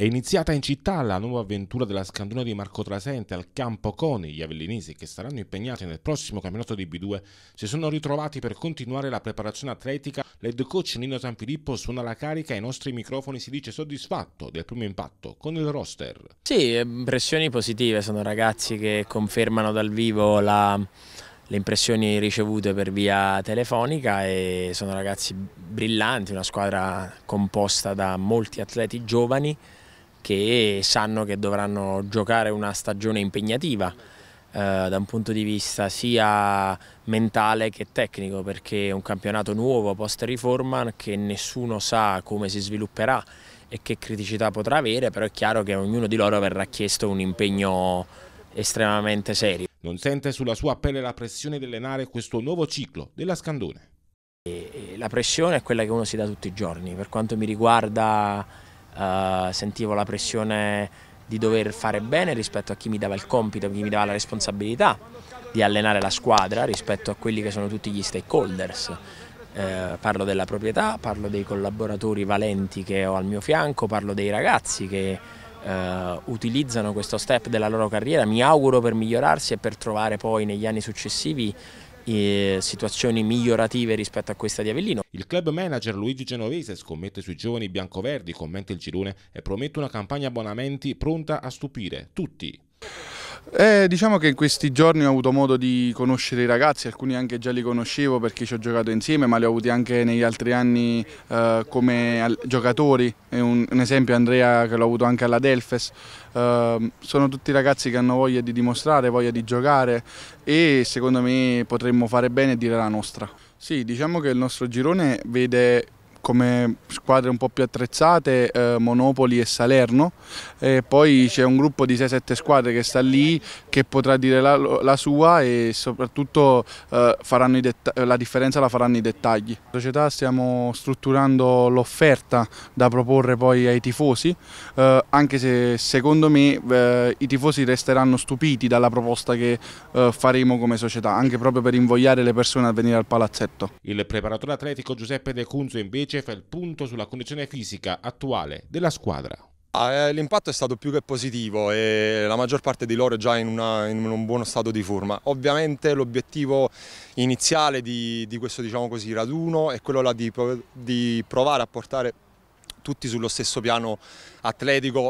È iniziata in città la nuova avventura della Scanduna di Marco Trasente al campo Coni. Gli avellinesi che saranno impegnati nel prossimo campionato di B2 si sono ritrovati per continuare la preparazione atletica. L'head coach Nino Sanfilippo suona la carica ai nostri microfoni si dice soddisfatto del primo impatto con il roster. Sì, impressioni positive, sono ragazzi che confermano dal vivo la, le impressioni ricevute per via telefonica e sono ragazzi brillanti, una squadra composta da molti atleti giovani che sanno che dovranno giocare una stagione impegnativa eh, da un punto di vista sia mentale che tecnico perché è un campionato nuovo post riforma che nessuno sa come si svilupperà e che criticità potrà avere però è chiaro che ognuno di loro verrà chiesto un impegno estremamente serio. Non sente sulla sua pelle la pressione dell'Enare questo nuovo ciclo della Scandone? La pressione è quella che uno si dà tutti i giorni, per quanto mi riguarda eh, sentivo la pressione di dover fare bene rispetto a chi mi dava il compito, chi mi dava la responsabilità di allenare la squadra rispetto a quelli che sono tutti gli stakeholders. Eh, parlo della proprietà, parlo dei collaboratori valenti che ho al mio fianco, parlo dei ragazzi che eh, utilizzano questo step della loro carriera, mi auguro per migliorarsi e per trovare poi negli anni successivi situazioni migliorative rispetto a questa di Avellino. Il club manager Luigi Genovese scommette sui giovani biancoverdi, commenta il girone e promette una campagna abbonamenti pronta a stupire tutti. Eh, diciamo che in questi giorni ho avuto modo di conoscere i ragazzi, alcuni anche già li conoscevo perché ci ho giocato insieme, ma li ho avuti anche negli altri anni eh, come giocatori, un, un, esempio Andrea che l'ho avuto anche alla Delfes, eh, sono tutti ragazzi che hanno voglia di dimostrare, voglia di giocare e secondo me potremmo fare bene e dire la nostra. Sì, diciamo che il nostro girone vede come squadre un po' più attrezzate eh, Monopoli e Salerno e poi c'è un gruppo di 6-7 squadre che sta lì che potrà dire la, la sua e soprattutto eh, la differenza la faranno i dettagli. La società stiamo strutturando l'offerta da proporre poi ai tifosi eh, anche se secondo me eh, i tifosi resteranno stupiti dalla proposta che eh, faremo come società anche proprio per invogliare le persone a venire al palazzetto. Il preparatore atletico Giuseppe De Cunzo invece invece fa il punto sulla condizione fisica attuale della squadra. Ah, eh, l'impatto è stato più che positivo e la maggior parte di loro è già in, una, in un buono stato di forma. Ovviamente l'obiettivo iniziale di, di questo diciamo così, raduno è quello di, di provare a portare tutti sullo stesso piano atletico